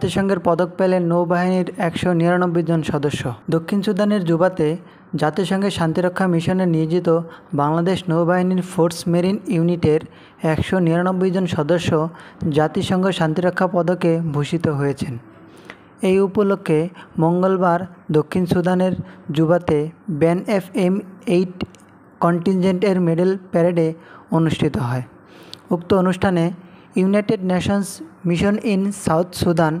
জাতিসংঘের পদক পেলেন নৌবাহিনীর একশো নিরানব্বই জন সদস্য দক্ষিণ সুদানের জুবাতে জাতিসংঘের শান্তিরক্ষা মিশনে নিয়োজিত বাংলাদেশ নৌবাহিনীর ফোর্স মেরিন ইউনিটের একশো নিরানব্বই জন সদস্য জাতিসংঘ শান্তিরক্ষা পদকে ভূষিত হয়েছেন এই উপলক্ষে মঙ্গলবার দক্ষিণ সুদানের জুবাতে ব্যান এফ এম এইট কন্টিনজেন্টের মেডেল প্যারেডে অনুষ্ঠিত হয় উক্ত অনুষ্ঠানে United Nations Mission in South Sudan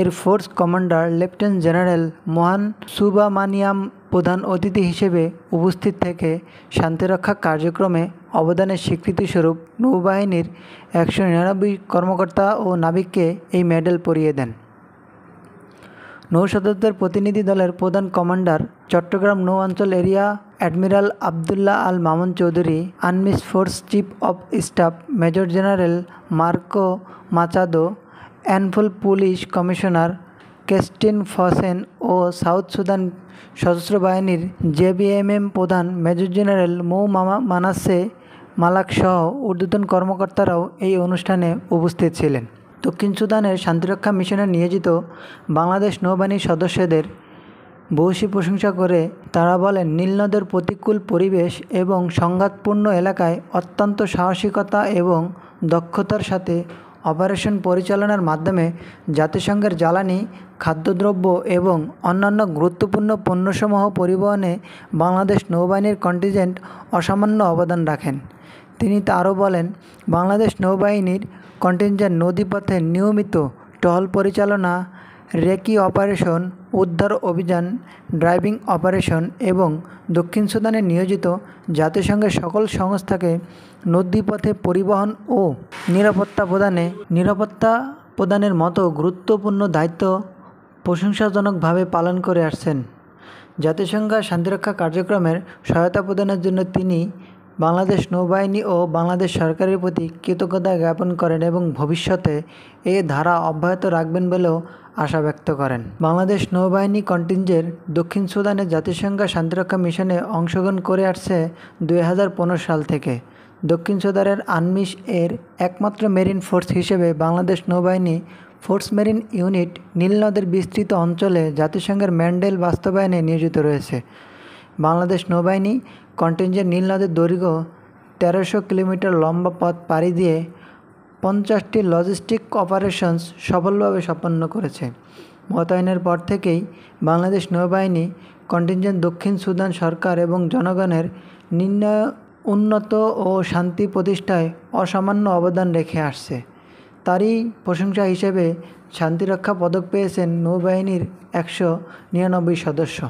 এর force commander lieutenant general Mohan Subramaniam প্রধান অতিথি হিসেবে উপস্থিত থেকে শান্তিরক্ষা কার্যক্রমে অবদানের স্বীকৃতিস্বরূপ নৌবাহিনীর একশো নিরানব্বই কর্মকর্তা ও নাবিককে এই মেডেল পরিয়ে দেন নৌসদস্যের প্রতিনিধি দলের প্রধান কমান্ডার চট্টগ্রাম নৌ অঞ্চল area admiral Abdullah Al Mamun Chowdhury UNMISS force chief of staff major general Marco Machado অ্যানফুল পুলিশ কমিশনার কেস্টিন ফসেন ও সাউথ সুদান সশস্ত্র বাহিনীর জেবিএমএম প্রধান মেজর জেনারেল মৌ মামা মানাসে মালাকসহ ঊর্ধ্বতন কর্মকর্তারাও এই অনুষ্ঠানে উপস্থিত ছিলেন দক্ষিণ সুদানের শান্তিরক্ষা মিশনে নিয়োজিত বাংলাদেশ নৌবাহিনীর সদস্যদের ভূয়সী প্রশংসা করে তারা বলেন নীলনদের প্রতিকূল পরিবেশ এবং সংঘাতপূর্ণ এলাকায় অত্যন্ত সাহসিকতা এবং দক্ষতার সাথে অপারেশন পরিচালনার মাধ্যমে জাতিসংঘের জ্বালানি খাদ্যদ্রব্য এবং অন্যান্য গুরুত্বপূর্ণ পণ্যসমূহ পরিবহনে বাংলাদেশ নৌবাহিনীর কন্টিজেন্ট অসামান্য অবদান রাখেন তিনি আরও বলেন বাংলাদেশ নৌবাহিনীর কন্টেঞ্জার নদীপথে নিয়মিত টহল পরিচালনা রেকি অপারেশন উদ্ধার অভিযান ড্রাইভিং অপারেশন এবং দক্ষিণ সুদানে নিয়োজিত জাতিসংঘের সকল সংস্থাকে নদীপথে পরিবহন ও নিরাপত্তা প্রদানে নিরাপত্তা প্রদানের মতো গুরুত্বপূর্ণ দায়িত্ব প্রশংসাজনকভাবে পালন করে আসছেন জাতিসংঘ শান্তিরক্ষা কার্যক্রমের সহায়তা প্রদানের জন্য তিনি বাংলাদেশ নৌবাহিনী ও বাংলাদেশ সরকারের প্রতি কৃতজ্ঞতা জ্ঞাপন করেন এবং ভবিষ্যতে এ ধারা অব্যাহত রাখবেন বলেও আশা ব্যক্ত করেন বাংলাদেশ নৌবাহিনী কন্টিনজের দক্ষিণ সুদানে জাতিসংঘ শান্তিরক্ষা মিশনে অংশগ্রহণ করে আসছে দুই সাল থেকে দক্ষিণ সুদানের আনমিশ এর একমাত্র মেরিন ফোর্স হিসেবে বাংলাদেশ নৌবাহিনী ফোর্স মেরিন ইউনিট নীলনদের বিস্তৃত অঞ্চলে জাতিসংঘের ম্যান্ডেল বাস্তবায়নে নিয়োজিত রয়েছে বাংলাদেশ নৌবাহিনী কন্টিনজেন্ট নীল নদের দৈর্ঘ্য তেরোশো কিলোমিটার লম্বা পথ পাড়ি দিয়ে পঞ্চাশটি লজিস্টিক অপারেশনস সফলভাবে সম্পন্ন করেছে মোতায়েনের পর থেকেই বাংলাদেশ নৌবাহিনী কন্টিনজেন্ট দক্ষিণ সুদান সরকার এবং জনগণের নিম্ন উন্নত ও শান্তি প্রতিষ্ঠায় অসামান্য অবদান রেখে আসছে তারই প্রশংসা হিসেবে শান্তিরক্ষা পদক পেয়েছেন নৌবাহিনীর একশো নিরানব্বই সদস্য